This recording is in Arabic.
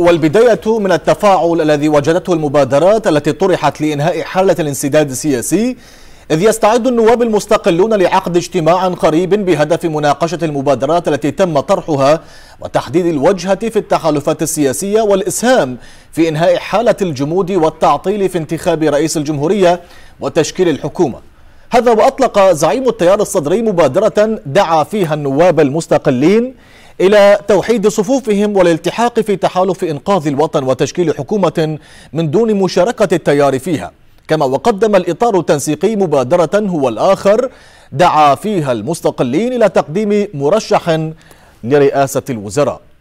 والبداية من التفاعل الذي وجدته المبادرات التي طرحت لإنهاء حالة الانسداد السياسي إذ يستعد النواب المستقلون لعقد اجتماع قريب بهدف مناقشة المبادرات التي تم طرحها وتحديد الوجهة في التحالفات السياسية والإسهام في إنهاء حالة الجمود والتعطيل في انتخاب رئيس الجمهورية وتشكيل الحكومة هذا وأطلق زعيم التيار الصدري مبادرة دعا فيها النواب المستقلين إلى توحيد صفوفهم والالتحاق في تحالف إنقاذ الوطن وتشكيل حكومة من دون مشاركة التيار فيها كما وقدم الإطار التنسيقي مبادرة هو الآخر دعا فيها المستقلين إلى تقديم مرشح لرئاسة الوزراء